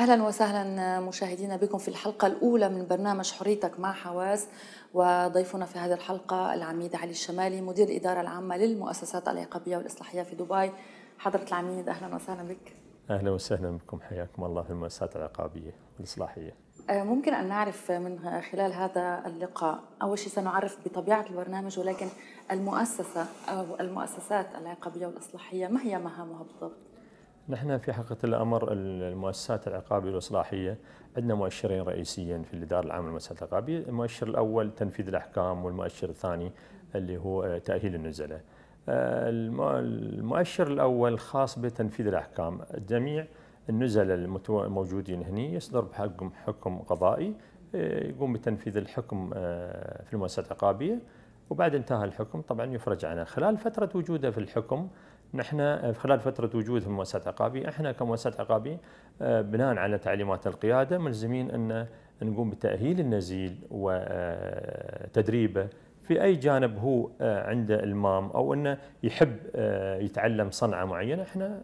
اهلا وسهلا مشاهدينا بكم في الحلقه الاولى من برنامج حريتك مع حواس وضيفنا في هذه الحلقه العميد علي الشمالي مدير الاداره العامه للمؤسسات العقابيه والاصلاحيه في دبي حضره العميد اهلا وسهلا بك اهلا وسهلا بكم حياكم الله في المؤسسات العقابيه والاصلاحيه أه، ممكن ان نعرف من خلال هذا اللقاء اول شيء سنعرف بطبيعه البرنامج ولكن المؤسسه او المؤسسات العقابيه والاصلاحيه ما هي مهامها بالضبط نحن في حقيقة الأمر المؤسسات العقابية والإصلاحية عندنا مؤشرين رئيسيين في الإدارة العامة للمؤسسات العقابية، المؤشر الأول تنفيذ الأحكام والمؤشر الثاني اللي هو تأهيل النزلة. آه، المؤشر الأول خاص بتنفيذ الأحكام، جميع النزلة الموجودين هني يصدر بحقهم حكم قضائي آه، يقوم بتنفيذ الحكم آه، في المؤسسات العقابية وبعد انتهى الحكم طبعا يفرج عنه خلال فترة وجوده في الحكم نحن آه، خلال فترة في مؤسسة عقابي احنا كمؤسسة عقابي آه، بناء على تعليمات القيادة ملزمين ان نقوم بتأهيل النزيل وتدريبه آه، في اي جانب هو عنده المام او انه يحب يتعلم صنعه معينه احنا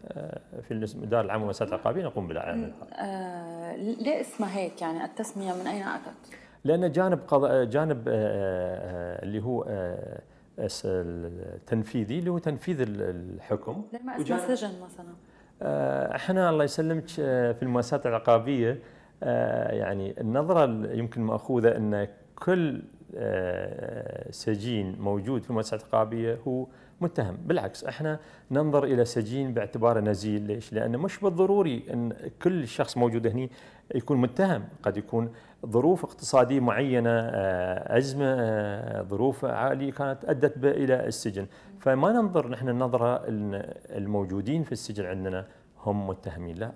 في الدار العامه للمؤسسات العقابيه نقوم بالعمل هذا. ليه اسمها هيك يعني التسميه من اين اتت؟ لان جانب قض... جانب اللي هو التنفيذي اللي هو تنفيذ الحكم ما اسمه سجن مثلا آه، احنا الله يسلمك آه، في المؤسسات العقابيه آه، يعني النظره يمكن ماخوذه ان كل سجين موجود في المؤسسات العقابيه هو متهم بالعكس احنا ننظر الى سجين باعتباره نزيل ليش لانه مش بالضروري ان كل شخص موجود هني يكون متهم قد يكون ظروف اقتصادية معينة آه، أزمة آه، ظروف عالية كانت أدت إلى السجن فما ننظر نحن النظرة الموجودين في السجن عندنا هم متهمين لا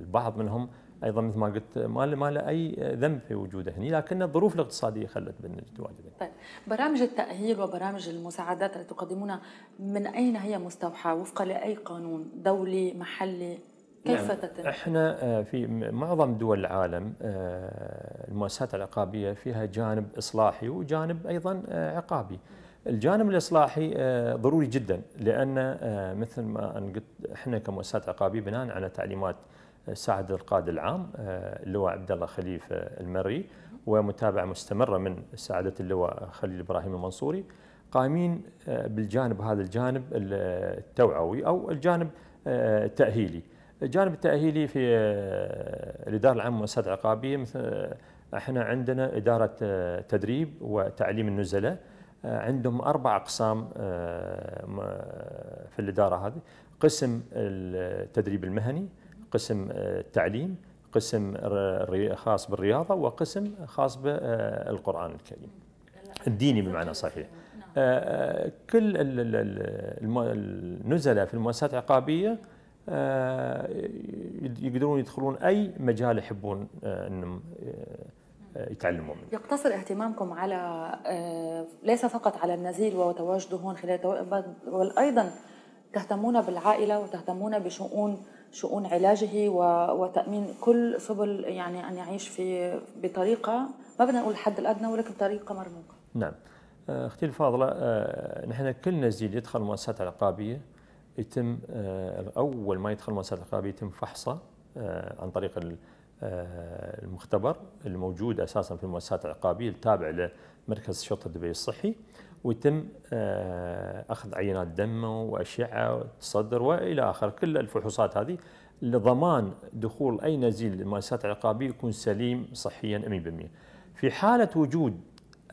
البعض منهم ايضا مثل ما قلت ما له ما له اي ذنب في وجوده هنا لكن الظروف الاقتصاديه خلت بالتواجد طيب برامج التاهيل وبرامج المساعدات التي تقدمونها من اين هي مستوحاه وفقا لاي قانون دولي محلي كيف نعم. يعني تتم؟ احنا آه، في معظم دول العالم آه، المؤسسات العقابيه فيها جانب اصلاحي وجانب ايضا آه، عقابي. الجانب الاصلاحي ضروري جدا لان مثل ما قلت احنا كمؤسسات عقابيه بناء على تعليمات ساعد القائد العام اللواء عبد الله خليفه المري ومتابعه مستمره من سعاده اللواء خليل ابراهيم المنصوري قائمين بالجانب هذا الجانب التوعوي او الجانب التاهيلي. الجانب التاهيلي في آه، الاداره العامه مؤسسات عقابيه مثل آه، احنا عندنا اداره آه، تدريب وتعليم النزلاء عندهم اربع اقسام في الاداره هذه قسم التدريب المهني قسم التعليم قسم خاص بالرياضه وقسم خاص بالقران الكريم الديني بمعنى صحيح نعم. كل النزلاء في المؤسسات العقابيه آه، يقدرون يدخلون اي مجال يحبون آه، انهم آه، يتعلموا منه. يقتصر اهتمامكم على ليس فقط على النزيل وتواجده هون خلال بل ايضا تهتمون بالعائله وتهتمون بشؤون شؤون علاجه وتامين كل سبل يعني ان يعيش في بطريقه ما بدنا نقول الحد الادنى ولكن بطريقه مرموقه. نعم. اختي الفاضله نحن كل نزيل يدخل مؤسسات عقابيه يتم آه، اول ما يدخل مؤسسه الرقابه يتم فحصه آه، عن طريق آه، المختبر الموجود اساسا في المؤسسات العقابيه التابع لمركز شرطه دبي الصحي ويتم اخذ عينات دمه واشعه وتصدر والى اخره كل الفحوصات هذه لضمان دخول اي نزيل للمؤسسات العقابيه يكون سليم صحيا 100%. في حاله وجود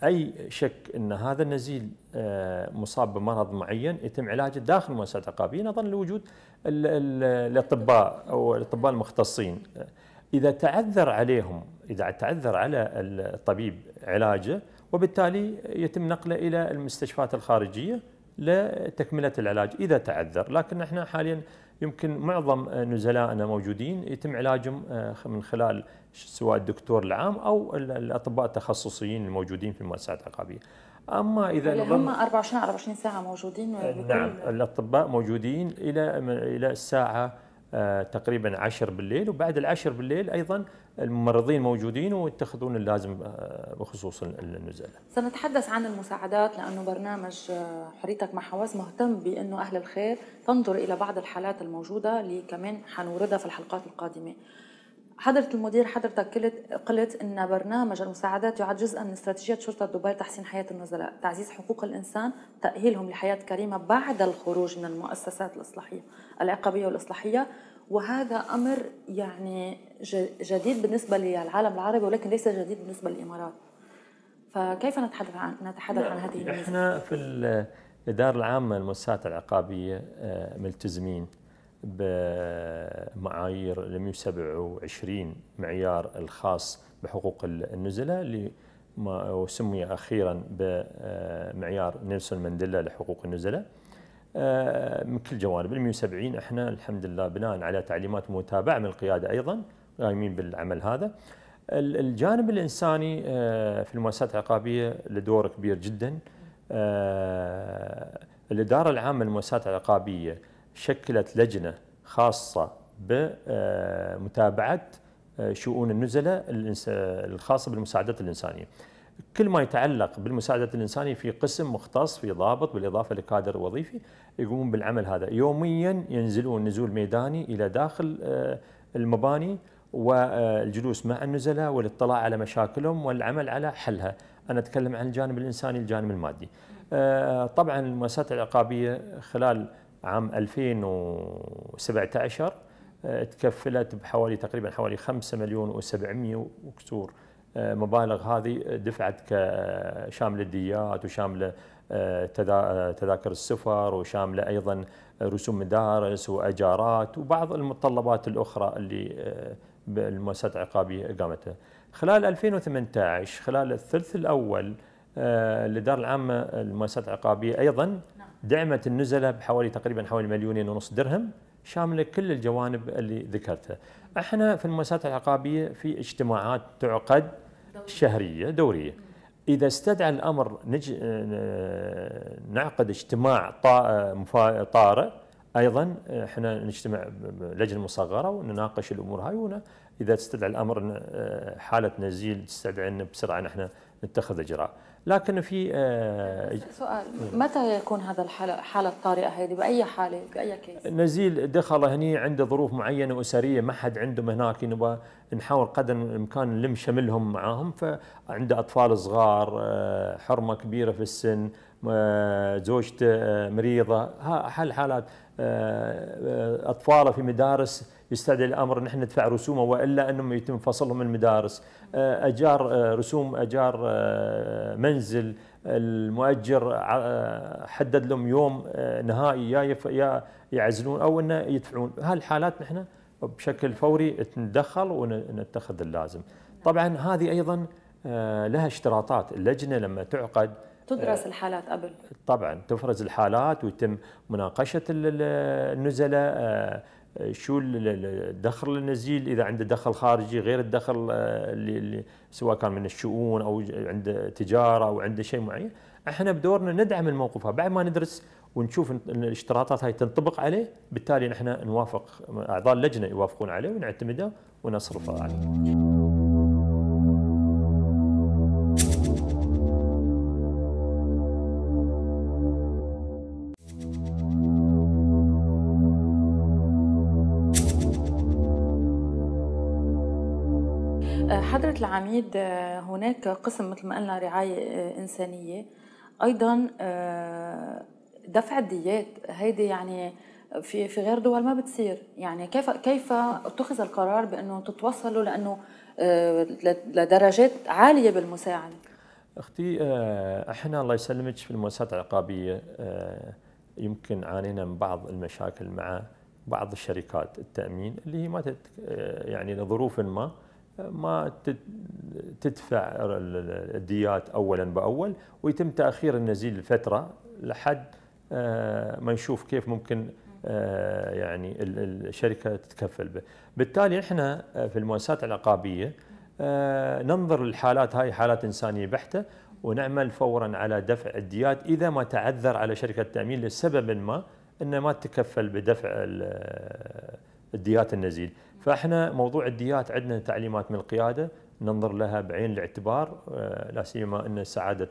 اي شك ان هذا النزيل آه، مصاب بمرض معين يتم علاجه داخل المؤسسات العقابيه نظرا لوجود الاطباء او الاطباء المختصين اذا تعذر عليهم اذا تعذر على الطبيب علاجه وبالتالي يتم نقله الى المستشفيات الخارجيه لتكمله العلاج اذا تعذر لكن احنا حاليا يمكن معظم آه، نزلائنا موجودين يتم علاجهم آه، من خلال سواء الدكتور العام او الاطباء التخصصيين الموجودين في المؤسسات العقابيه. اما اذا يعني هم 24 24 ساعه موجودين آه، نعم الاطباء موجودين الى الى الساعه آه، تقريبا 10 بالليل وبعد العشر بالليل ايضا الممرضين موجودين ويتخذون اللازم آه، بخصوص النزلاء. سنتحدث عن المساعدات لانه برنامج آه، حريتك مع حواس مهتم بانه اهل الخير تنظر الى بعض الحالات الموجوده اللي كمان حنوردها في الحلقات القادمه. حضرة المدير حضرتك قلت قلت ان برنامج المساعدات يعد جزءا من استراتيجيه شرطه دبي تحسين حياه النزلاء، تعزيز حقوق الانسان، تاهيلهم لحياه كريمه بعد الخروج من المؤسسات الاصلاحيه. العقابيه والاصلاحيه وهذا امر يعني جديد بالنسبه للعالم العربي ولكن ليس جديد بالنسبه للامارات فكيف نتحدث عن نتحدث عن نعم، هذه الميزة؟ احنا في الاداره العامه للمؤسسات العقابيه آه، ملتزمين بمعايير 127 معيار الخاص بحقوق النزلاء اللي ما سمي اخيرا بمعيار نيلسون مانديلا لحقوق النزلاء آه، من كل جوانب ال 170 احنا الحمد لله بناء على تعليمات متابعه من القياده ايضا قايمين بالعمل هذا. الجانب الانساني آه، في المؤسسات العقابيه له دور كبير جدا. آه، الاداره العامه للمؤسسات العقابيه شكلت لجنه خاصه بمتابعه شؤون النزلاء الخاصه بالمساعدات الانسانيه. كل ما يتعلق بالمساعدة الإنسانية في قسم مختص في ضابط بالإضافة لكادر وظيفي يقومون بالعمل هذا يوميا ينزلون نزول ميداني إلى داخل آه، المباني والجلوس مع النزلاء والاطلاع على مشاكلهم والعمل على حلها أنا أتكلم عن الجانب الإنساني الجانب المادي آه، طبعا المؤسسات العقابية خلال عام 2017 آه، تكفلت بحوالي تقريبا حوالي 5 مليون و700 وكسور مبالغ هذه دفعت كشامله الديات وشامله آه، آه، تذاكر السفر وشامله ايضا رسوم مدارس واجارات وبعض المتطلبات الاخرى اللي آه، المؤسسات العقابيه قامتها. خلال 2018 خلال الثلث الاول الإدارة العامه المؤسسات العقابيه ايضا نعم. دعمت النزله بحوالي تقريبا حوالي مليونين ونص درهم شامله كل الجوانب اللي ذكرتها. احنا في المؤسسات العقابيه في اجتماعات تعقد شهرية دورية إذا استدعى الأمر نج... نعقد اجتماع طا... طارئ أيضا احنا نجتمع لجنة مصغرة ونناقش الأمور هاي ونا إذا استدعى الأمر حالة نزيل تستدعي بسرعة نحن نتخذ إجراء لكن في آه، سؤال متى يكون هذا الحاله الطارئه هذه باي حاله باي كيس نزيل دخل هني عنده ظروف معينه اسريه ما حد عندهم هناك نبغى نحاول قدر الامكان نلم شملهم معاهم فعنده اطفال صغار آه، حرمه كبيره في السن آه، زوجته مريضه هالحالات اطفاله في مدارس يستدعي الامر ان احنا ندفع رسومه والا انهم يتم فصلهم من المدارس آه، اجار آه، رسوم اجار آه، منزل المؤجر حدد لهم يوم نهائي يا يا يعزلون او انه يدفعون هالحالات نحن بشكل فوري نتدخل ونتخذ اللازم طبعا هذه ايضا لها اشتراطات اللجنه لما تعقد تدرس الحالات قبل طبعا تفرز الحالات ويتم مناقشه النزلاء شو الدخل النزيل اذا عنده دخل خارجي غير الدخل آه، اللي سواء كان من الشؤون او عنده تجاره او عنده شيء معين احنا بدورنا ندعم الموقف بعد ما ندرس ونشوف ان الاشتراطات هاي تنطبق عليه بالتالي نحن نوافق اعضاء اللجنه يوافقون عليه ونعتمده ونصرفه عليه بإدارة العميد آه، هناك قسم مثل ما قلنا رعاية آه، إنسانية أيضا آه، دفع الديات هيدي يعني في في غير دول ما بتصير يعني كيف كيف اتخذ القرار بانه تتوصلوا لانه لدرجات عاليه بالمساعده اختي احنا الله يسلمك في المؤسسات العقابيه يمكن عانينا من بعض المشاكل مع بعض الشركات التامين اللي هي ما يعني لظروف ما ما تدفع الديات اولا باول ويتم تاخير النزيل لفتره لحد آه، ما نشوف كيف ممكن آه، يعني الشركه تتكفل به. بالتالي احنا آه، في المؤسسات العقابيه ننظر للحالات هاي حالات انسانيه بحته ونعمل فورا على دفع الديات اذا ما تعذر على شركه التامين لسبب ما انه ما تتكفل بدفع الديات النزيل. فاحنا موضوع الديات عندنا تعليمات من القياده ننظر لها بعين الاعتبار آه، لا سيما ان سعاده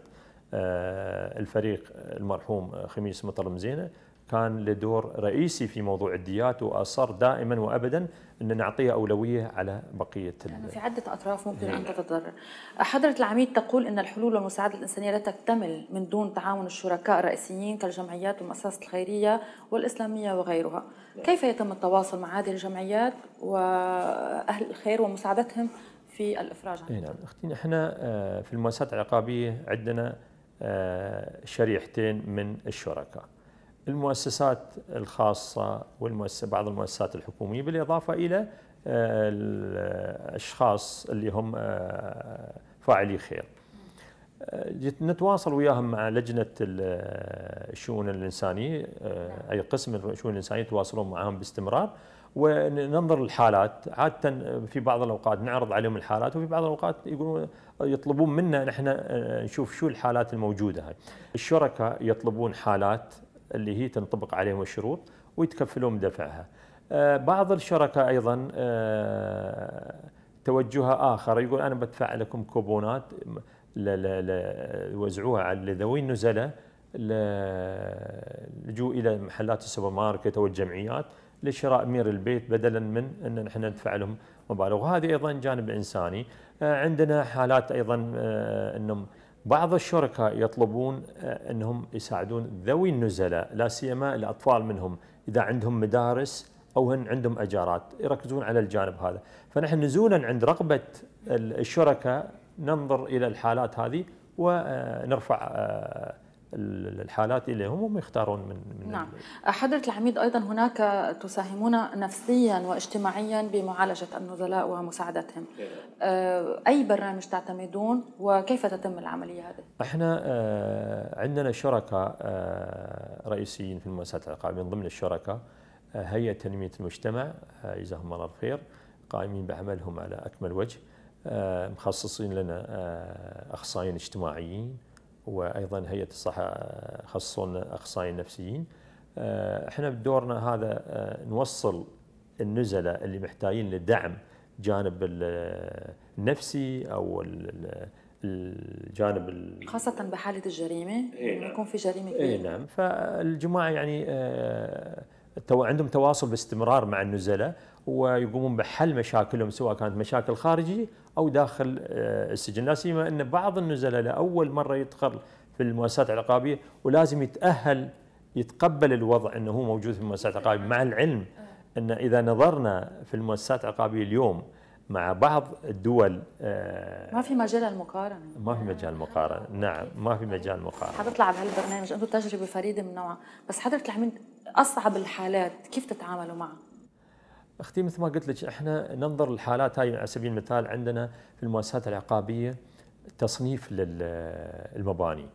آه، الفريق المرحوم آه، خميس مطر مزينه كان له دور رئيسي في موضوع الديات واصر دائما وابدا ان نعطيها اولويه على بقيه يعني في عده اطراف ممكن نعم. ان تتضرر. حضره العميد تقول ان الحلول والمساعده الانسانيه لا تكتمل من دون تعاون الشركاء الرئيسيين كالجمعيات والمؤسسات الخيريه والاسلاميه وغيرها. كيف يتم التواصل مع هذه الجمعيات وأهل الخير ومساعدتهم في الإفراج عنها؟ نعم أختي نحن آه، في المؤسسات العقابية عندنا آه، شريحتين من الشركاء المؤسسات الخاصة والمؤسسة بعض المؤسسات الحكومية بالإضافة إلى آه، الأشخاص اللي هم فاعلي خير نتواصل وياهم مع لجنه الشؤون الانسانيه اي قسم الشؤون الانسانيه يتواصلون معهم باستمرار وننظر الحالات عاده في بعض الاوقات نعرض عليهم الحالات وفي بعض الاوقات يقولون يطلبون منا نحن آه، نشوف شو الحالات الموجوده هاي الشركاء يطلبون حالات اللي هي تنطبق عليهم الشروط ويتكفلون بدفعها آه، بعض الشركاء ايضا آه، توجهها اخر يقول انا بدفع لكم كوبونات وزعوها على ذوي النزلة لجوا إلى محلات السوبر ماركت أو الجمعيات لشراء مير البيت بدلا من أن نحن ندفع لهم مبالغ وهذه أيضا جانب إنساني آه، عندنا حالات أيضا آه، أنهم بعض الشركاء يطلبون آه، أنهم يساعدون ذوي النزلاء لا سيما الأطفال منهم إذا عندهم مدارس أو هن عندهم أجارات يركزون على الجانب هذا فنحن نزولا عند رغبة الشركاء ننظر الى الحالات هذه ونرفع آه، الحالات اليهم هم يختارون من, من نعم حضرة العميد أيضا هناك تساهمون نفسيا واجتماعيا بمعالجة النزلاء ومساعدتهم آه، أي برنامج تعتمدون وكيف تتم العملية هذه؟ احنا آه، عندنا شركاء رئيسيين في المؤسسات العقاريه من ضمن الشركاء هيئة تنمية المجتمع جزاهم الله خير قائمين بعملهم على أكمل وجه آه، مخصصين لنا آه، اخصائيين اجتماعيين وايضا هيئه الصحه آه، خصصوا لنا اخصائيين نفسيين احنا بدورنا هذا نوصل النزلاء اللي محتاجين لدعم جانب النفسي او الجانب خاصة بحالة الجريمة إيه، نعم. يكون في جريمة إيه، كبيرة نعم فالجماعة يعني عندهم تواصل باستمرار مع النزلاء ويقومون بحل مشاكلهم سواء كانت مشاكل خارجية او داخل آه، السجن، لا سيما ان بعض النزلاء لاول مره يدخل في المؤسسات العقابيه ولازم يتاهل يتقبل الوضع انه هو موجود في المؤسسات العقابيه مع العلم ان اذا نظرنا في المؤسسات العقابيه اليوم مع بعض الدول آه، ما في مجال المقارنه ما في مجال مقارنه آه، نعم ما في مجال مقارنه حتطلع بهالبرنامج انتم تجربه فريده من نوعها بس حضرتك رح اصعب الحالات كيف تتعاملوا معها اختي مثل ما قلت لك احنا ننظر للحالات هاي على سبيل المثال عندنا في المؤسسات العقابيه تصنيف للمباني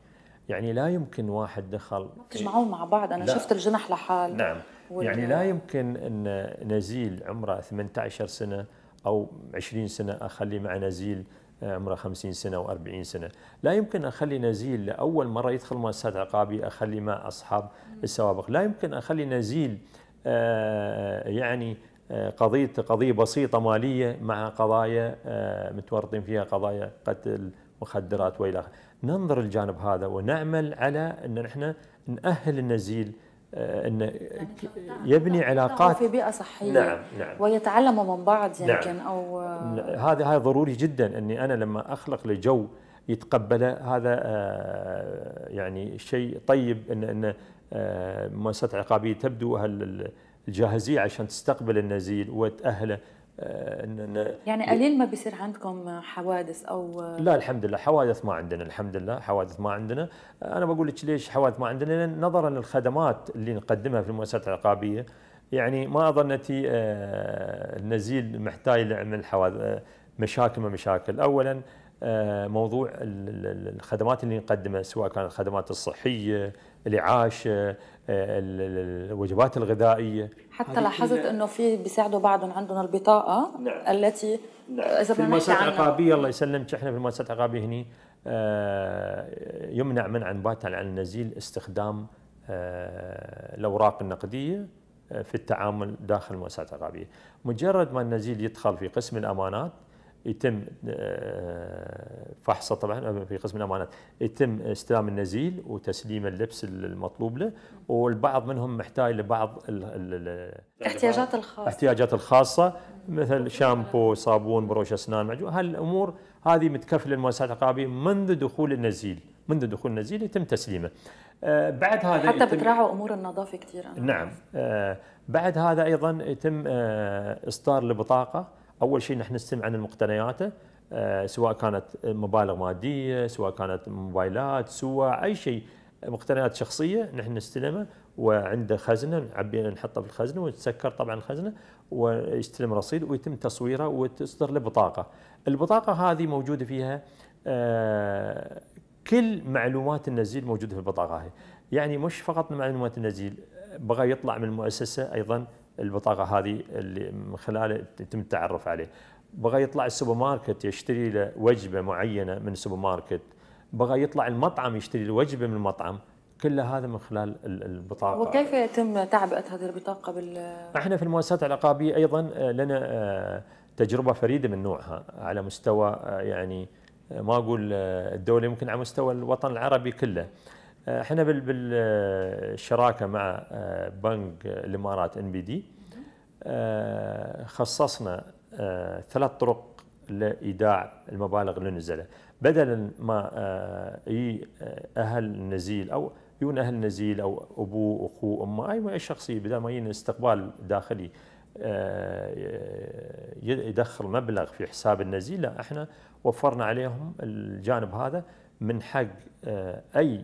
يعني لا يمكن واحد دخل تجمعون مع بعض انا لا. شفت الجنح لحال نعم وال... يعني لا يمكن ان نزيل عمره 18 سنه او 20 سنه اخلي مع نزيل عمره 50 سنه و40 سنه، لا يمكن اخلي نزيل لاول مره يدخل مؤسسات عقابي اخلي مع اصحاب السوابق، لا يمكن اخلي نزيل آه، يعني قضية قضية بسيطة مالية مع قضايا آه، متورطين فيها قضايا قتل مخدرات وإلى آخره ننظر الجانب هذا ونعمل على أن نحن نأهل النزيل آه، أن يعني يبني علاقات في بيئة صحية نعم نعم ويتعلموا من بعض نعم. يمكن نعم أو هذا هذا ضروري جدا أني أنا لما أخلق لجو يتقبله هذا آه، يعني شيء طيب أن أن مؤسسات عقابية تبدو هل الجاهزيه عشان تستقبل النزيل وتاهله آه، يعني قليل ما بيصير عندكم حوادث او آه، لا الحمد لله حوادث ما عندنا الحمد لله حوادث ما عندنا انا بقول لك ليش حوادث ما عندنا لان نظرا للخدمات اللي نقدمها في المؤسسات العقابيه يعني ما اظنتي آه، النزيل محتاج لعمل حوادث مشاكل ما مشاكل اولا موضوع الخدمات اللي نقدمها سواء كانت الخدمات الصحيه الإعاشة آه، الوجبات الغذائية حتى لاحظت انه في بيساعدوا بعضهم عندهم البطاقه نعم. التي نعم. اذا في المؤسسات العقابيه الله يسلمك احنا في المؤسسات العقابيه هني آه، يمنع منعا باتا عن النزيل استخدام آه، الاوراق النقديه في التعامل داخل المؤسسات العقابيه مجرد ما النزيل يدخل في قسم الامانات يتم آه، فحصه طبعا آه، في قسم الامانات يتم استلام النزيل وتسليم اللبس المطلوب له والبعض منهم محتاج لبعض الاحتياجات الخاصه الاحتياجات الخاصه مثل شامبو صابون بروش اسنان معجون هالامور هذه متكفله المؤسسات العقابيه منذ دخول النزيل منذ دخول النزيل يتم تسليمه آه، بعد هذا حتى بتراعوا امور النظافه كثير نعم بعد هذا ايضا يتم اصدار البطاقه اول شيء نحن نستلم عن مقتنياته آه، سواء كانت مبالغ ماديه سواء كانت موبايلات سواء اي شيء مقتنيات شخصيه نحن نستلمه وعنده خزنه نعبينا نحطه في الخزنه وتسكر طبعا الخزنه ويستلم رصيد ويتم تصويره وتصدر له بطاقه. البطاقه هذه موجوده فيها آه، كل معلومات النزيل موجوده في البطاقه هاي. يعني مش فقط معلومات النزيل بغى يطلع من المؤسسه ايضا البطاقه هذه اللي من خلاله يتم التعرف عليه بغى يطلع السوبر ماركت يشتري له وجبه معينه من السوبر ماركت بغى يطلع المطعم يشتري له وجبه من المطعم كل هذا من خلال البطاقه وكيف يتم تعبئه هذه البطاقه بال احنا في المؤسسات العقابيه ايضا آه، لنا آه، تجربه فريده من نوعها على مستوى آه، يعني ما اقول الدوله يمكن على مستوى الوطن العربي كله آه، احنا بالشراكه آه، مع آه، بنك الامارات ان بي دي خصصنا ثلاث طرق لايداع المبالغ اللي نزلها بدلا ما اهل النزيل او يون اهل النزيل او ابوه اخوه امه اي اي شخصيه بدل ما يجي استقبال داخلي يدخل مبلغ في حساب النزيل لا احنا وفرنا عليهم الجانب هذا من حق اي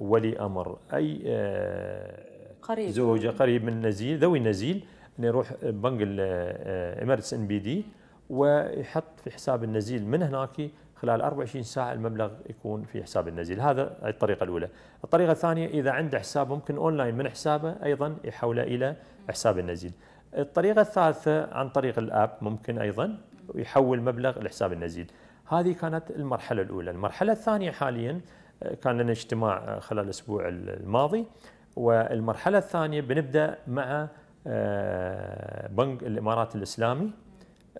ولي امر اي آه، قريب زوجه قريب من نزيل ذوي نزيل انه يروح بنك آه، آه، امارتس ان بي دي ويحط في حساب النزيل من هناك خلال 24 ساعه المبلغ يكون في حساب النزيل هذا الطريقه الاولى الطريقه الثانيه اذا عنده حساب ممكن اونلاين من حسابه ايضا يحوله الى حساب النزيل الطريقه الثالثه عن طريق الاب ممكن ايضا يحول مبلغ لحساب النزيل هذه كانت المرحله الاولى المرحله الثانيه حاليا كان لنا اجتماع خلال الاسبوع الماضي والمرحله الثانيه بنبدا مع آه، بنك الامارات الاسلامي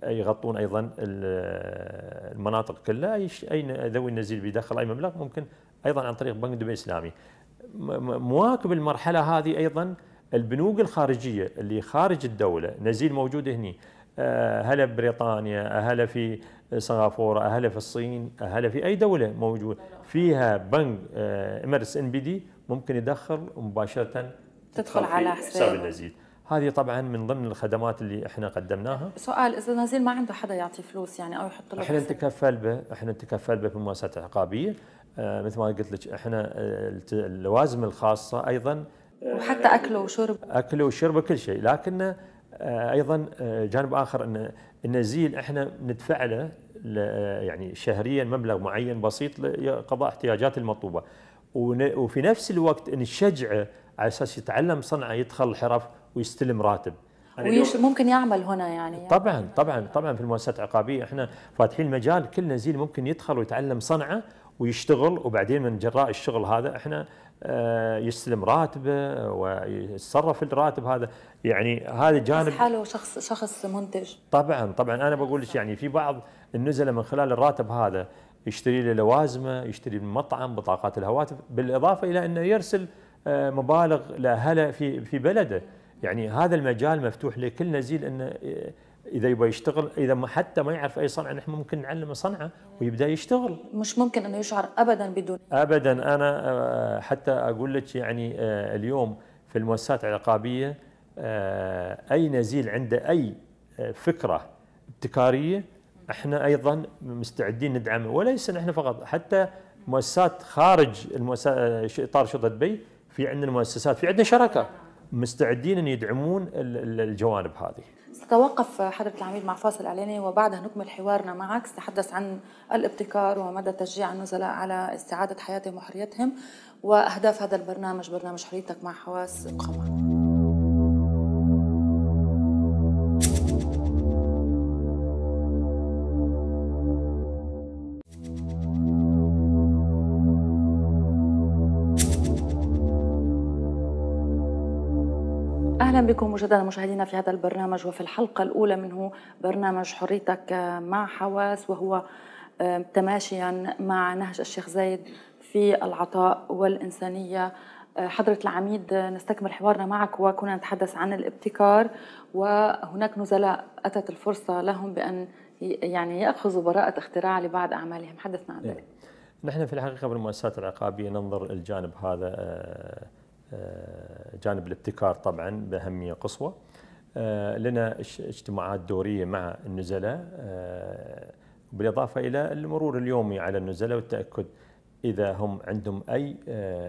يغطون ايضا آه، المناطق كلها اي ذوي النزيل بيدخل اي مبلغ ممكن ايضا عن طريق بنك دبي الاسلامي مواكب المرحله هذه ايضا البنوك الخارجيه اللي خارج الدوله نزيل موجود هني آه، هلا بريطانيا هلا في سنغافوره هلا في الصين هلا في اي دوله موجود فيها بنك آه، امرس ان بي دي ممكن يدخل مباشره تدخل على حساب النزيل هذه طبعا من ضمن الخدمات اللي احنا قدمناها سؤال اذا نزيل ما عنده حدا يعطي فلوس يعني او يحط له احنا نتكفل به احنا نتكفل به في المؤسسات العقابيه آه مثل ما قلت لك احنا آه، اللوازم الخاصه ايضا آه، وحتى اكله وشرب اكله وشربه كل شيء لكن ايضا جانب اخر ان النزيل احنا ندفع له يعني شهريا مبلغ معين بسيط لقضاء احتياجات المطلوبه وفي نفس الوقت نشجعه على اساس يتعلم صنعه يدخل الحرف ويستلم راتب ويش ممكن يعمل هنا يعني طبعا طبعا طبعا في المؤسسات العقابيه احنا فاتحين المجال كل نزيل ممكن يدخل ويتعلم صنعه ويشتغل وبعدين من جراء الشغل هذا احنا آه، يستلم راتبه ويتصرف الراتب هذا يعني هذا جانب حاله شخص شخص منتج طبعا طبعا انا بقول لك يعني في بعض النزله من خلال الراتب هذا يشتري له لوازمه يشتري من مطعم بطاقات الهواتف بالاضافه الى انه يرسل آه، مبالغ لاهله في في بلده يعني هذا المجال مفتوح لكل نزيل انه آه، اذا يبغى يشتغل اذا حتى ما يعرف اي صنعه نحن ممكن نعلمه صنعه ويبدا يشتغل مش ممكن انه يشعر ابدا بدون ابدا انا آه، حتى اقول لك يعني آه، اليوم في المؤسسات العقابيه آه، اي نزيل عنده اي فكره ابتكاريه احنا ايضا مستعدين ندعمه وليس نحن فقط حتى مؤسسات خارج المؤسسات اطار شرطه دبي في عندنا مؤسسات في عندنا شركه مستعدين ان يدعمون الجوانب هذه نتوقف حضرة العميد مع فاصل إعلاني وبعدها نكمل حوارنا معك نتحدث عن الابتكار ومدى تشجيع النزلاء على استعادة حياتهم وحريتهم وأهداف هذا البرنامج برنامج حريتك مع حواس قمع اهلا بكم مجددا مشاهدينا في هذا البرنامج وفي الحلقه الاولى منه برنامج حريتك مع حواس وهو تماشيا مع نهج الشيخ زايد في العطاء والانسانيه آه، حضرة العميد آه، نستكمل حوارنا معك وكنا نتحدث عن الابتكار وهناك نزلاء أتت الفرصة لهم بأن يعني يأخذوا براءة اختراع لبعض أعمالهم حدثنا عن ذلك إيه. نحن في الحقيقة بالمؤسسات العقابية ننظر الجانب هذا آه، آه، جانب الابتكار طبعا باهميه قصوى آه، لنا اجتماعات دوريه مع النزلاء آه، بالاضافه الى المرور اليومي على النزلاء والتاكد اذا هم عندهم اي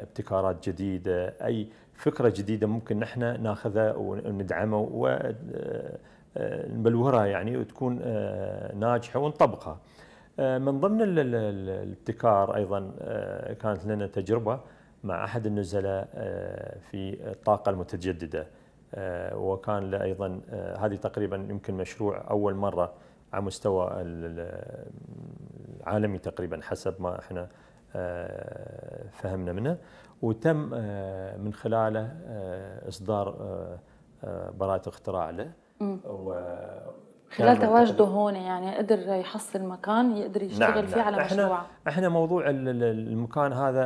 ابتكارات جديده، اي فكره جديده ممكن نحن ناخذها وندعمها ونبلورها يعني وتكون ناجحه ونطبقها. من ضمن الابتكار ايضا كانت لنا تجربه مع احد النزلاء آه، في الطاقه المتجدده آه، وكان له ايضا آه، هذه تقريبا يمكن مشروع اول مره على مستوى العالمي تقريبا حسب ما احنا فهمنا منه وتم من خلاله اصدار براءه اختراع له خلال تواجده هون يعني قدر يحصل مكان يقدر يشتغل نعم فيه نعم. على مشروع احنا احنا موضوع المكان هذا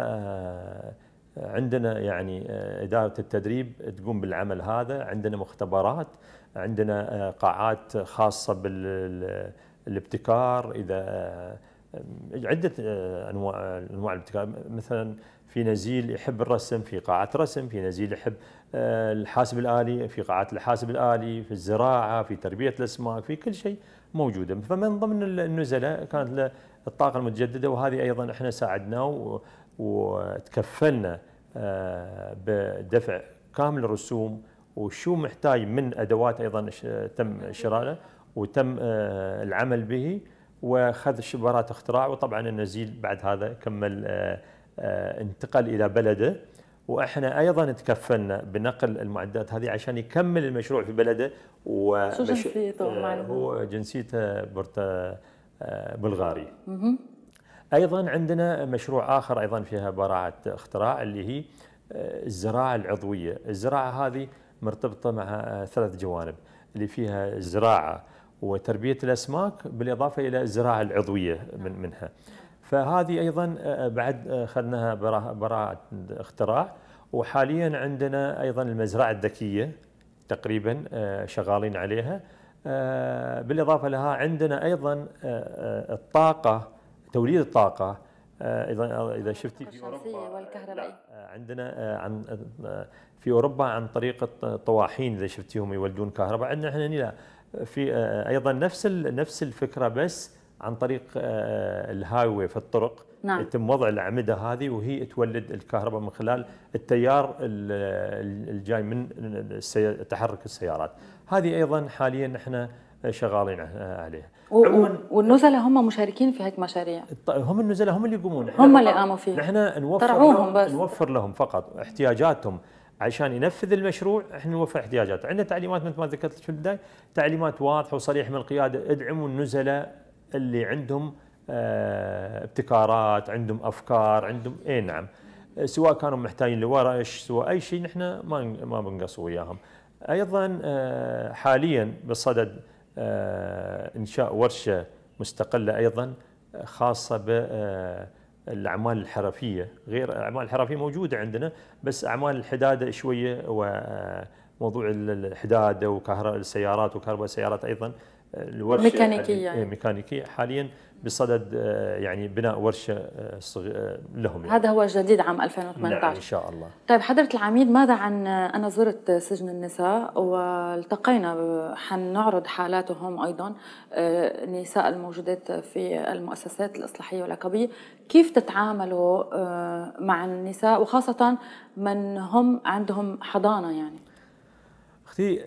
عندنا يعني آه، إدارة التدريب تقوم بالعمل هذا عندنا مختبرات عندنا آه، قاعات خاصة بالابتكار إذا آه، عدة أنواع أنواع الابتكار مثلا في نزيل يحب الرسم في قاعة رسم في نزيل يحب الحاسب الآلي في قاعة الحاسب الآلي في الزراعة في تربية الأسماك في كل شيء موجودة فمن ضمن النزلاء كانت الطاقة المتجددة وهذه أيضا احنا ساعدناه وتكفلنا آه، بدفع كامل الرسوم وشو محتاج من ادوات ايضا تم شرائه وتم آه، العمل به وخذ شبرات اختراع وطبعا النزيل بعد هذا كمل آه، انتقل الى بلده واحنا ايضا تكفلنا بنقل المعدات هذه عشان يكمل المشروع في بلده و شو جنسيته هو جنسيته بلغاري ايضا عندنا مشروع اخر ايضا فيها براعه اختراع اللي هي آه، الزراعه العضويه، الزراعه هذه مرتبطه مع آه، ثلاث جوانب اللي فيها الزراعه وتربيه الاسماك بالاضافه الى الزراعه العضويه من منها. فهذه ايضا آه، بعد اخذناها براعه اختراع وحاليا عندنا ايضا المزرعه الذكيه تقريبا شغالين عليها بالاضافه لها عندنا ايضا الطاقه توليد الطاقه آه، اذا آه، اذا شفتي في اوروبا لا آه، عندنا عن في اوروبا عن طريق الطواحين اذا شفتيهم يولدون كهرباء عندنا احنا هنا لا في ايضا نفس نفس الفكره بس عن طريق الهايوي في الطرق نعم. يتم وضع الاعمده هذه وهي تولد الكهرباء من خلال التيار الجاي من تحرك السيارات هذه ايضا حاليا احنا شغالين عليها والنزلاء هم مشاركين في هيك مشاريع هم النزلاء هم اللي يقومون هم اللي قاموا فيه نحن نوفر لهم بس. نوفر لهم فقط احتياجاتهم عشان ينفذ المشروع احنا نوفر احتياجات عندنا تعليمات مثل ما ذكرت في البدايه تعليمات واضحه وصريحه من القياده ادعموا النزلاء اللي عندهم اه ابتكارات عندهم افكار عندهم اي نعم سواء كانوا محتاجين لورش سواء اي شيء نحن ما ما بنقص وياهم ايضا آه، حاليا بالصدد آه، إنشاء ورشة مستقلة أيضا آه، خاصة بالأعمال آه، الحرفية غير الأعمال الحرفية موجودة عندنا بس أعمال الحدادة شوية وموضوع الحدادة وكهرباء السيارات وكهرباء السيارات أيضا الورشه ميكانيكيه يعني، إيه، يعني. ميكانيكيه حاليا بصدد آه، يعني بناء ورشه آه، صغ... آه، لهم يعني. هذا هو جديد عام 2018 نعم ان شاء الله طيب حضره العميد ماذا عن انا زرت سجن النساء والتقينا حنعرض حالاتهم ايضا النساء الموجودات في المؤسسات الاصلاحيه والعقابيه كيف تتعاملوا مع النساء وخاصه من هم عندهم حضانه يعني اختي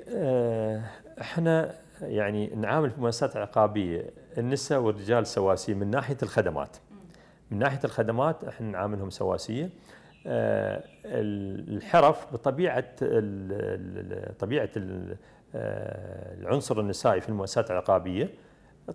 احنا يعني نعامل في المؤسسات العقابيه النساء والرجال سواسيه من ناحيه الخدمات. من ناحيه الخدمات احنا نعاملهم سواسيه. آه، الحرف بطبيعه طبيعه آه، العنصر النسائي في المؤسسات العقابيه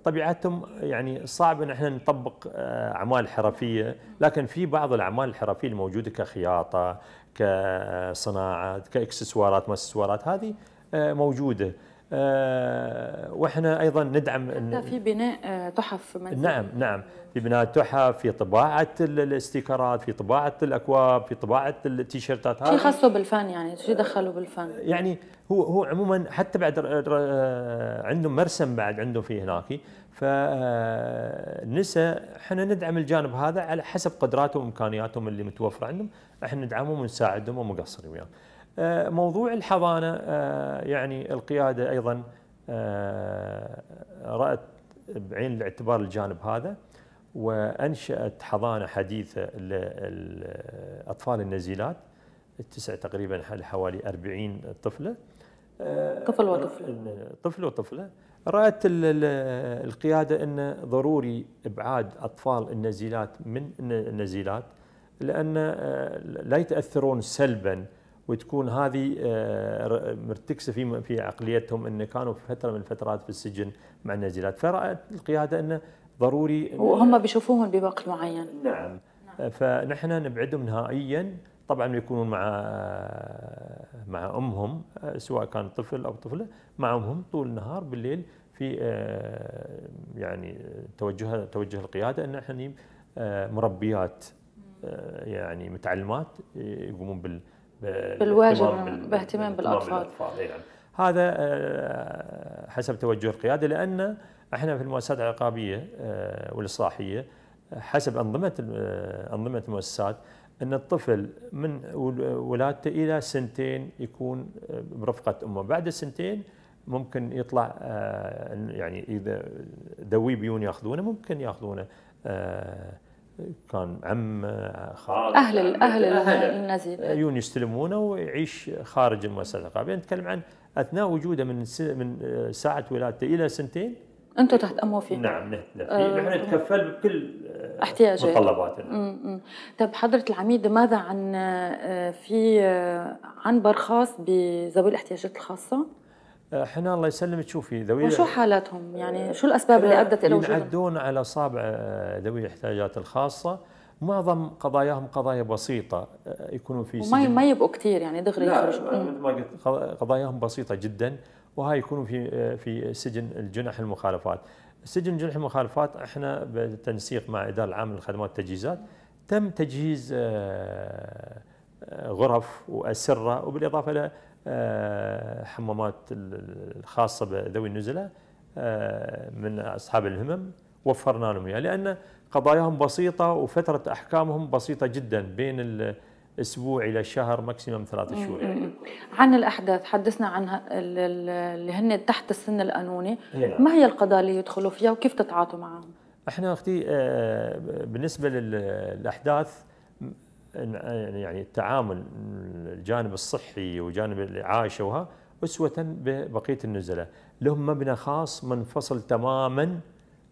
طبيعتهم يعني صعب ان احنا نطبق آه، اعمال حرفيه لكن في بعض الاعمال الحرفيه الموجوده كخياطه كصناعه كاكسسوارات ما اكسسوارات هذه موجوده آه، واحنا ايضا ندعم حتى في بناء آه، تحف منزلية نعم نعم في بناء تحف في طباعه الاستيكرات في طباعه الاكواب في طباعه التيشيرتات هذا شو خاصه بالفن يعني شو دخلوا بالفن يعني هو هو عموما حتى بعد آه، عندهم مرسم بعد عندهم في هناك فنسى احنا ندعم الجانب هذا على حسب قدراتهم وامكانياتهم اللي متوفره عندهم احنا ندعمهم ونساعدهم ومقصرين وياهم آه، موضوع الحضانه آه، يعني القياده ايضا آه، رات بعين الاعتبار الجانب هذا وانشات حضانه حديثه للاطفال النزيلات التسع تقريبا حوالي 40 طفله طفل وطفله طفل وطفله رات القياده انه ضروري ابعاد اطفال النزيلات من النزيلات لان لا يتاثرون سلبا وتكون هذه آه، مرتكسه في في عقليتهم ان كانوا في فتره من الفترات في السجن مع النازلات فرات القياده انه ضروري وهم بيشوفوهم بوقت معين نعم, نعم. فنحن نبعدهم نهائيا طبعا يكونون مع آه، مع امهم آه، سواء كان طفل او طفله مع امهم طول النهار بالليل في يعني توجه توجه القياده ان احنا مربيات يعني متعلمات يقومون بال بالواجب باهتمام بالاطفال, بالأطفال. نعم. هذا آه، حسب توجه القياده لان احنا في المؤسسات العقابيه آه، والاصلاحيه حسب انظمه آه، انظمه المؤسسات ان الطفل من ولادته الى سنتين يكون برفقه امه، بعد السنتين ممكن يطلع يعني اذا ذوي بيون ياخذونه ممكن ياخذونه كان عم خال اهل عم اهل النزيل آه، يجون يستلمونه ويعيش خارج المؤسسه الثقافيه نتكلم عن اثناء وجوده من من آه، ساعه ولادته الى سنتين انتم تحت فيه نعم نحن أه نعم. نتكفل بكل آه، احتياجات متطلباتنا نعم. طيب حضره العميد ماذا عن في عنبر خاص بذوي الاحتياجات الخاصه؟ حنا الله يسلمك شوفي ذوي وشو حالاتهم يعني شو الاسباب اللي ادت الى وجودهم ينعدون على اصابع آه، ذوي الاحتياجات الخاصه معظم قضاياهم قضايا بسيطه آه، يكونون في سجن ما يبقوا كثير يعني دغري يخرجوا آه، مثل ما قلت قضاياهم بسيطه جدا وهاي يكونوا في في سجن الجنح المخالفات سجن جنح المخالفات احنا بالتنسيق مع الاداره العامه للخدمات والتجهيزات تم تجهيز غرف واسره وبالاضافه الى آه، حمامات الخاصة بذوي النزلة آه، من أصحاب الهمم وفرنا لهم إياها لأن قضاياهم بسيطة وفترة أحكامهم بسيطة جدا بين الأسبوع إلى الشهر ماكسيموم ثلاثة شهور يعني. عن الأحداث حدثنا عن اللي هن تحت السن القانوني نعم. ما هي القضايا اللي يدخلوا فيها وكيف تتعاطوا معهم؟ احنا اختي آه، بالنسبه للاحداث يعني التعامل الجانب الصحي وجانب العائشه وها اسوه ببقيه النزلاء، لهم مبنى خاص منفصل تماما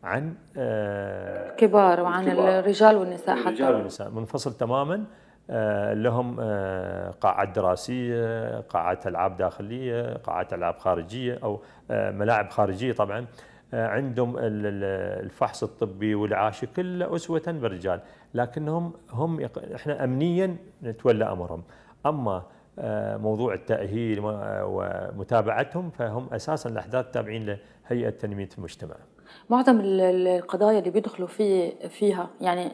عن الكبار آه، وعن الكبار. الرجال والنساء حتى الرجال والنساء منفصل تماما آه، لهم آه، قاعات دراسيه، قاعات العاب داخليه، قاعات العاب خارجيه او ملاعب خارجيه طبعا عندهم الفحص الطبي والعاشي كله اسوه بالرجال، لكنهم هم يق... احنا امنيا نتولى امرهم اما آه، موضوع التاهيل ومتابعتهم فهم اساسا الاحداث تابعين لهيئه تنميه المجتمع. معظم القضايا اللي بيدخلوا في فيها يعني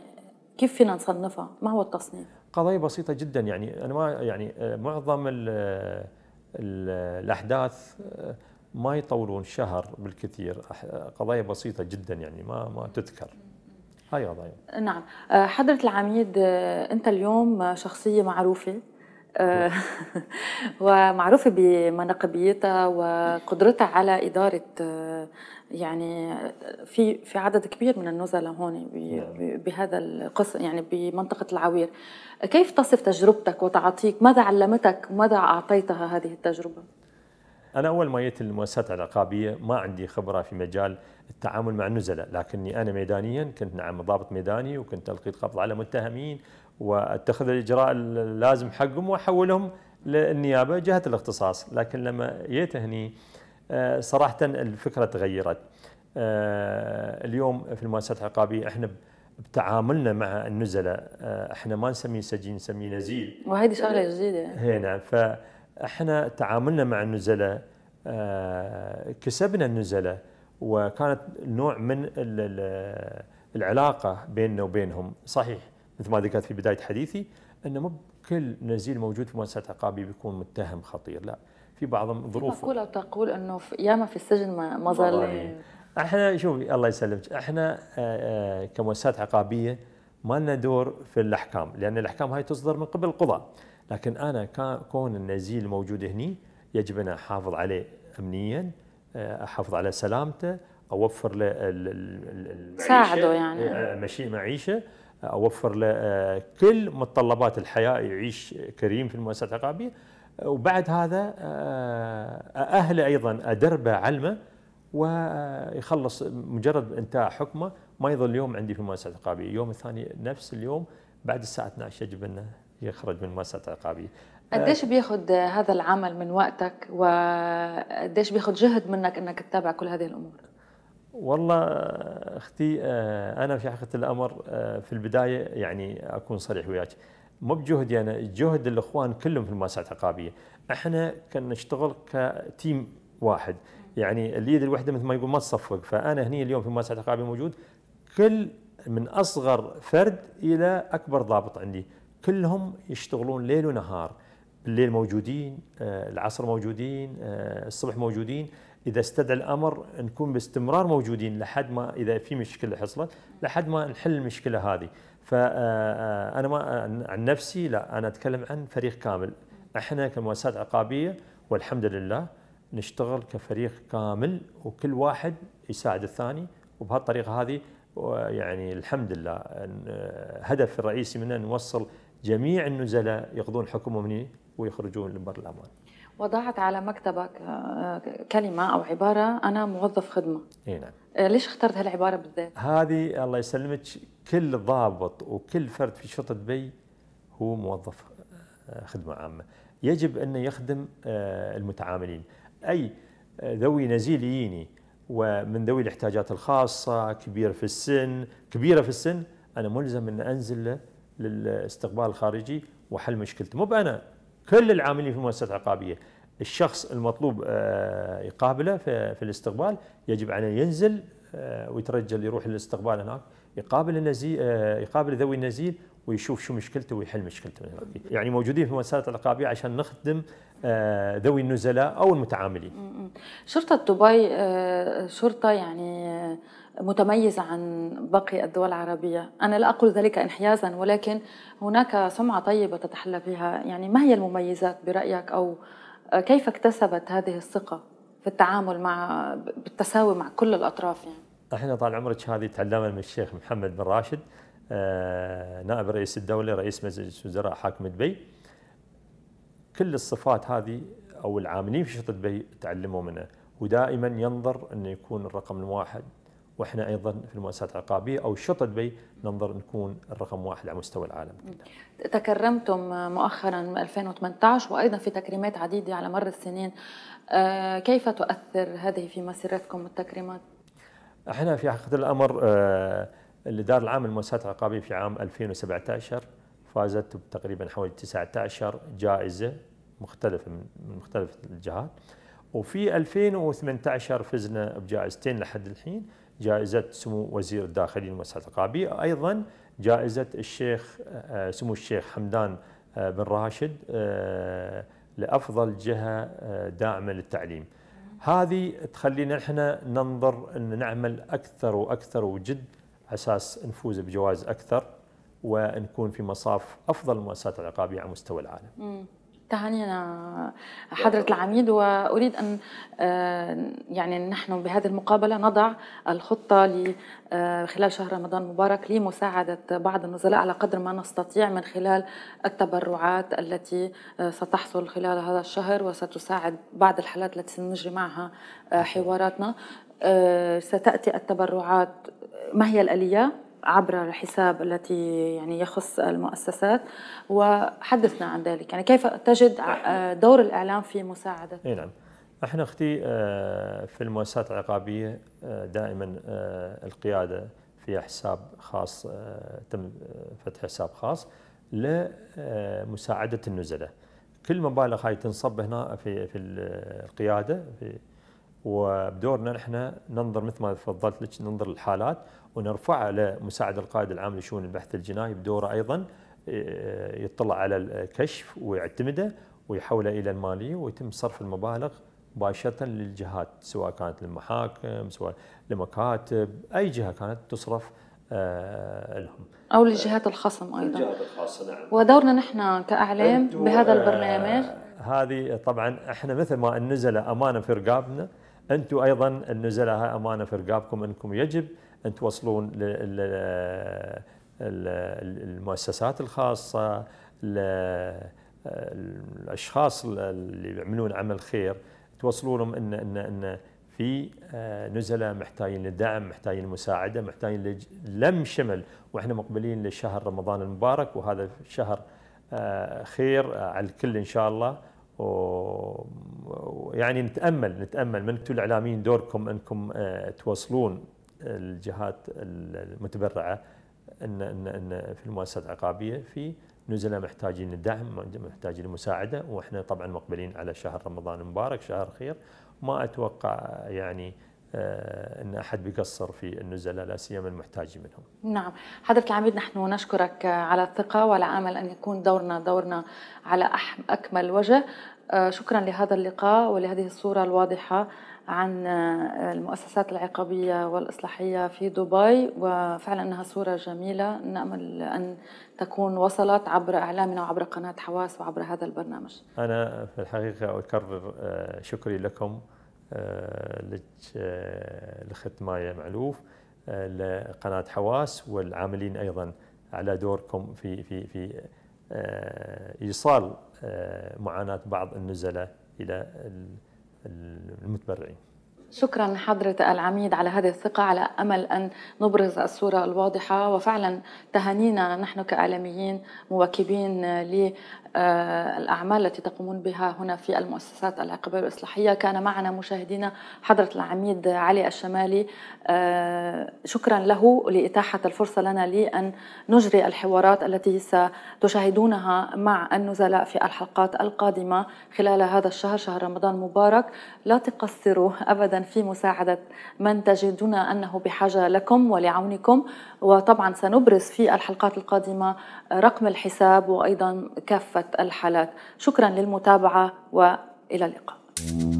كيف فينا نصنفها؟ ما هو التصنيف؟ قضايا بسيطه جدا يعني انا ما يعني آه، معظم الـ الـ الاحداث آه، ما يطولون شهر بالكثير قضايا بسيطه جدا يعني ما ما تذكر. هاي أيوة، قضايا أيوة. نعم آه، حضرة العميد آه، أنت اليوم آه، شخصية معروفة ومعروفة بمناقبيتها وقدرتها على إدارة يعني في في عدد كبير من النزلاء هون نعم. بهذا القص يعني بمنطقة العوير كيف تصف تجربتك وتعاطيك ماذا علمتك ماذا أعطيتها هذه التجربة؟ انا اول ما جيت المؤسسات العقابيه ما عندي خبره في مجال التعامل مع النزلاء لكني انا ميدانيا كنت نعم ضابط ميداني وكنت القي القبض على متهمين واتخذ الاجراء اللازم حقهم واحولهم للنيابه جهه الاختصاص لكن لما جيت هني آه، صراحه الفكره تغيرت آه، اليوم في المؤسسات العقابيه احنا بتعاملنا مع النزلاء آه، احنا ما نسميه سجين نسميه نزيل وهذه شغله جديده نعم ف احنا تعاملنا مع النزلاء آه، كسبنا النزلاء وكانت نوع من العلاقه بيننا وبينهم صحيح مثل ما ذكرت في بدايه حديثي انه مو كل نزيل موجود في مؤسسه عقابي بيكون متهم خطير لا في بعض الظروف او تقول انه ياما في السجن ما ظل يعني احنا شوفي الله يسلمك احنا آه، آه، كمؤسسات عقابيه ما لنا دور في الاحكام لان الاحكام هاي تصدر من قبل القضاء لكن أنا كون النزيل الموجود هني يجب أن أحافظ عليه أمنيا آه، أحافظ على سلامته أوفر له ساعده يعني آه، آه، مشي معيشة أوفر له كل متطلبات الحياة يعيش كريم في المؤسسة العقابية وبعد هذا أهله أيضا أدربه علمه ويخلص مجرد انتهاء حكمه ما يظل يوم عندي في المؤسسه العقابيه، اليوم الثاني نفس اليوم بعد الساعه 12 يجب انه يخرج من مؤسسه عقابيه قديش بياخد هذا العمل من وقتك وقديش بياخد جهد منك انك تتابع كل هذه الامور؟ والله اختي آه، انا في حقيقه الامر آه، في البدايه يعني اكون صريح وياك مو بجهدي يعني انا جهد الاخوان كلهم في المؤسسات العقابيه احنا كنا نشتغل كتيم واحد يعني اليد الوحده مثل ما يقول ما تصفق فانا هني اليوم في المؤسسات العقابيه موجود كل من اصغر فرد الى اكبر ضابط عندي كلهم يشتغلون ليل ونهار بالليل موجودين آه، العصر موجودين آه، الصبح موجودين اذا استدعى الامر نكون باستمرار موجودين لحد ما اذا في مشكله حصلت لحد ما نحل المشكله هذه فانا آه، ما عن نفسي لا انا اتكلم عن فريق كامل احنا كمؤسسات عقابيه والحمد لله نشتغل كفريق كامل وكل واحد يساعد الثاني وبهالطريقه هذه يعني الحمد لله هدف الرئيسي منا نوصل جميع النزلاء يقضون حكمهم هنا ويخرجون لبر الأموال وضعت على مكتبك آه، كلمة أو عبارة أنا موظف خدمة اي نعم. آه، ليش اخترت هالعبارة بالذات؟ هذه الله يسلمك كل ضابط وكل فرد في شرطة دبي هو موظف آه، خدمة عامة يجب أنه يخدم المتعاملين أي ذوي نزيل ييني ومن ذوي الاحتياجات الخاصة كبير في السن كبيرة في السن أنا ملزم أن أنزل له للاستقبال الخارجي وحل مشكلته مو بأنا كل العاملين في المؤسسات العقابيه الشخص المطلوب آه، يقابله في الاستقبال يجب عليه ينزل آه، ويترجل يروح للاستقبال هناك يقابل النزيل آه، يقابل ذوي النزيل ويشوف شو مشكلته ويحل مشكلته هناك يعني موجودين في المؤسسات العقابية عشان نخدم ذوي النزلاء أو المتعاملين شرطة دبي شرطة يعني متميزة عن باقي الدول العربية أنا لا أقول ذلك انحيازا ولكن هناك سمعة طيبة تتحلى بها يعني ما هي المميزات برأيك أو كيف اكتسبت هذه الثقة في التعامل مع بالتساوي مع كل الأطراف يعني احنا طال عمرك هذه تعلمنا من الشيخ محمد بن راشد آه، نائب رئيس الدولة رئيس مجلس وزراء حاكم دبي كل الصفات هذه أو العاملين في شرطة دبي تعلموا منه ودائما ينظر أنه يكون الرقم الواحد واحنا ايضا في المؤسسات العقابيه او شرطه دبي ننظر نكون الرقم واحد على مستوى العالم كله. تكرمتم مؤخرا 2018 وايضا في تكريمات عديده على مر السنين آه، كيف تؤثر هذه في مسيرتكم التكريمات؟ احنا في حقيقه الامر آه، الاداره العامه للمؤسسات العقابيه في عام 2017 فازت بتقريبا حوالي 19 جائزه مختلفه من مختلف الجهات وفي 2018 فزنا بجائزتين لحد الحين جائزة سمو وزير الداخلية المؤسسات القابية أيضا جائزة الشيخ آه، سمو الشيخ حمدان آه، بن راشد آه، لأفضل جهة داعمة للتعليم هذه تخلينا احنا ننظر ان نعمل اكثر واكثر وجد اساس نفوز بجوائز اكثر ونكون في مصاف افضل المؤسسات العقابيه على مستوى العالم. تهانينا حضرة العميد وأريد أن آه، يعني نحن بهذه المقابلة نضع الخطة آه، خلال شهر رمضان المبارك لمساعدة بعض النزلاء على قدر ما نستطيع من خلال التبرعات التي آه، ستحصل خلال هذا الشهر وستساعد بعض الحالات التي سنجري معها حواراتنا ستأتي التبرعات ما هي الآلية عبر الحساب التي يعني يخص المؤسسات وحدثنا عن ذلك يعني كيف تجد آه، دور الإعلام في مساعدة إيه نعم احنا اختي آه، في المؤسسات العقابيه آه، دائما القياده فيها حساب خاص تم فتح حساب خاص لمساعده النزلاء. كل مبالغ هاي تنصب هنا في في القياده في وبدورنا نحن ننظر مثل ما تفضلت لك ننظر للحالات ونرفعه لمساعد القائد العام لشؤون البحث الجنائي بدوره ايضا آه، يطلع على الكشف ويعتمده ويحوله الى الماليه ويتم صرف المبالغ مباشره للجهات سواء كانت للمحاكم سواء لمكاتب اي جهه كانت تصرف آه، لهم او للجهات الخصم ايضا للجهات الخاصه نعم ودورنا نحن كاعلام بهذا آه، البرنامج هذه طبعا احنا مثل ما النزله امانه في رقابنا انتم ايضا النزله امانه في رقابكم انكم يجب ان توصلون للمؤسسات الخاصه الاشخاص اللي يعملون عمل خير توصلوا لهم ان ان ان في آه، نزلاء محتاجين لدعم محتاجين لمساعده محتاجين لم شمل واحنا مقبلين لشهر رمضان المبارك وهذا شهر آه، خير آه، على الكل ان شاء الله ويعني نتامل نتامل من انتم الاعلاميين دوركم انكم توصلون الجهات المتبرعه ان ان ان في المؤسسات العقابيه في نزلاء محتاجين لدعم محتاجين لمساعده واحنا طبعا مقبلين على شهر رمضان المبارك شهر خير ما اتوقع يعني آه، ان احد بيقصر في النزلاء لا سيما المحتاجين منهم. نعم، حضرة العميد نحن نشكرك على الثقة وعلى امل ان يكون دورنا دورنا على اكمل وجه. آه، شكرا لهذا اللقاء ولهذه الصورة الواضحة عن آه، المؤسسات العقابية والإصلاحية في دبي وفعلا أنها صورة جميلة نأمل أن تكون وصلت عبر إعلامنا وعبر قناة حواس وعبر هذا البرنامج أنا في الحقيقة أكرر آه، شكري لكم آه، لخت مايا معلوف لقناة حواس والعاملين أيضا على دوركم في في في إيصال معاناة بعض النزلاء إلى المتبرعين شكرا حضرة العميد على هذه الثقة على أمل أن نبرز الصورة الواضحة وفعلا تهانينا نحن كإعلاميين مواكبين آه، الأعمال التي تقومون بها هنا في المؤسسات العقبية الإصلاحية كان معنا مشاهدينا حضرة العميد علي الشمالي آه، شكرا له لإتاحة الفرصة لنا لأن نجري الحوارات التي ستشاهدونها مع النزلاء في الحلقات القادمة خلال هذا الشهر شهر رمضان مبارك لا تقصروا أبدا في مساعدة من تجدون أنه بحاجة لكم ولعونكم وطبعا سنبرز في الحلقات القادمة رقم الحساب وأيضا كافة الحالات شكرا للمتابعة وإلى اللقاء